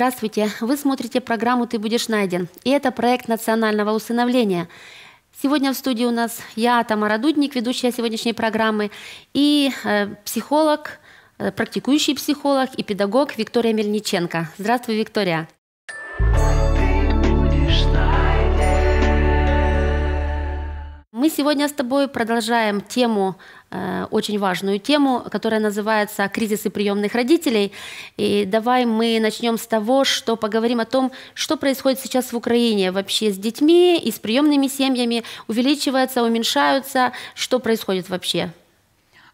Здравствуйте! Вы смотрите программу «Ты будешь найден». И это проект национального усыновления. Сегодня в студии у нас я, Тамара Дудник, ведущая сегодняшней программы, и э, психолог, э, практикующий психолог и педагог Виктория Мельниченко. Здравствуй, Виктория! Мы сегодня с тобой продолжаем тему Э, очень важную тему, которая называется «Кризисы приемных родителей». И давай мы начнем с того, что поговорим о том, что происходит сейчас в Украине вообще с детьми и с приемными семьями. увеличиваются, уменьшаются, что происходит вообще?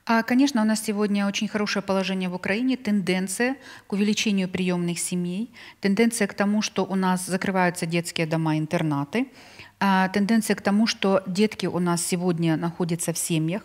А, Конечно, у нас сегодня очень хорошее положение в Украине, тенденция к увеличению приемных семей, тенденция к тому, что у нас закрываются детские дома-интернаты, а, тенденция к тому, что детки у нас сегодня находятся в семьях,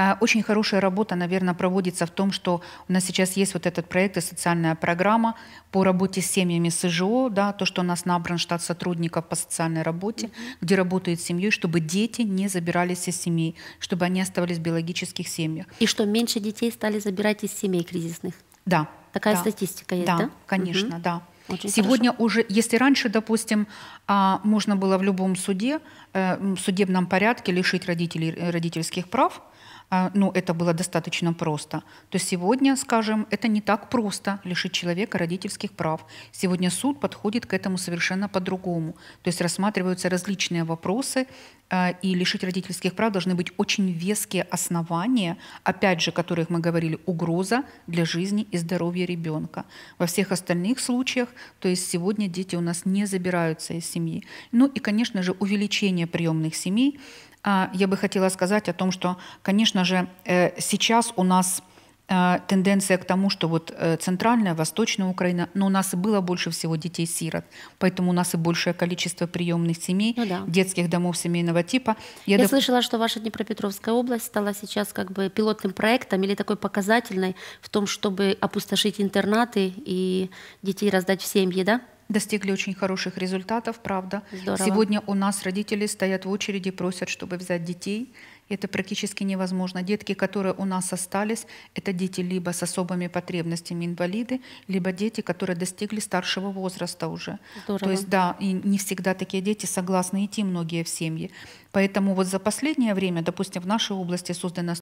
а, очень хорошая работа, наверное, проводится в том, что у нас сейчас есть вот этот проект и социальная программа по работе с семьями СЖО, да, то, что у нас набран штат сотрудников по социальной работе, mm -hmm. где работают семьей, чтобы дети не забирались из семей, чтобы они оставались в биологических семьях. И что меньше детей стали забирать из семей кризисных? Да. Такая да. статистика есть, да? Да, конечно, угу. да. Очень Сегодня хорошо. уже, если раньше, допустим, а, можно было в любом суде, э, в судебном порядке лишить родителей э, родительских прав, а, ну, это было достаточно просто, то сегодня, скажем, это не так просто лишить человека родительских прав. Сегодня суд подходит к этому совершенно по-другому. То есть рассматриваются различные вопросы, а, и лишить родительских прав должны быть очень веские основания, опять же, о которых мы говорили, угроза для жизни и здоровья ребенка. Во всех остальных случаях, то есть сегодня дети у нас не забираются из семьи. Ну и, конечно же, увеличение приемных семей, а, я бы хотела сказать о том, что, конечно же, э, сейчас у нас э, тенденция к тому, что вот э, центральная, восточная Украина, но у нас и было больше всего детей-сирот, поэтому у нас и большее количество приемных семей, ну да. детских домов семейного типа. Я, Я дов... слышала, что ваша Днепропетровская область стала сейчас как бы пилотным проектом или такой показательной в том, чтобы опустошить интернаты и детей раздать в семьи, да? Достигли очень хороших результатов, правда. Здорово. Сегодня у нас родители стоят в очереди, просят, чтобы взять детей. Это практически невозможно. Детки, которые у нас остались, это дети либо с особыми потребностями инвалиды, либо дети, которые достигли старшего возраста уже. Здорово. То есть да, и не всегда такие дети согласны идти многие в семьи. Поэтому вот за последнее время, допустим, в нашей области создано